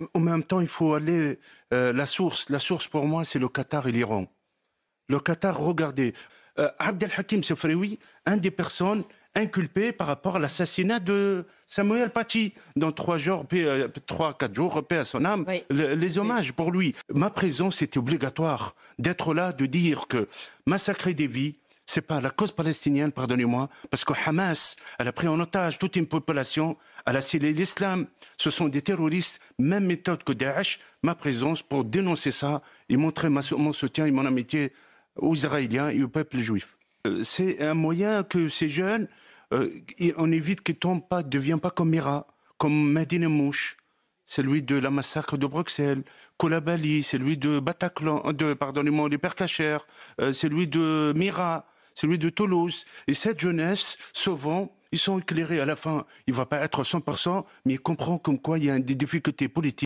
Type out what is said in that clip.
Euh, en même temps, il faut aller euh, la source. La source pour moi, c'est le Qatar et l'Iran. Le Qatar, regardez, euh, Abdel Hakim oui un des personnes inculpées par rapport à l'assassinat de Samuel Paty dans trois jours, trois quatre jours, paix à son âme, les hommages pour lui. Ma présence était obligatoire d'être là, de dire que massacrer des vies, c'est pas la cause palestinienne, pardonnez-moi, parce que Hamas, elle a pris en otage toute une population, elle a scellé l'islam. Ce sont des terroristes, même méthode que Daesh, ma présence pour dénoncer ça et montrer ma, mon soutien et mon amitié aux Israéliens et au peuple juif. Euh, c'est un moyen que ces jeunes, euh, on évite qu'ils tombent pas, ne deviennent pas comme Mira, comme Madine Mouche, celui de la massacre de Bruxelles, c'est celui de Bataclan, de, pardonnez-moi, les Père Cachères, euh, celui de Mira celui de Toulouse. Et cette jeunesse, souvent, ils sont éclairés à la fin. Il ne va pas être 100%, mais il comprend comme quoi il y a des difficultés politiques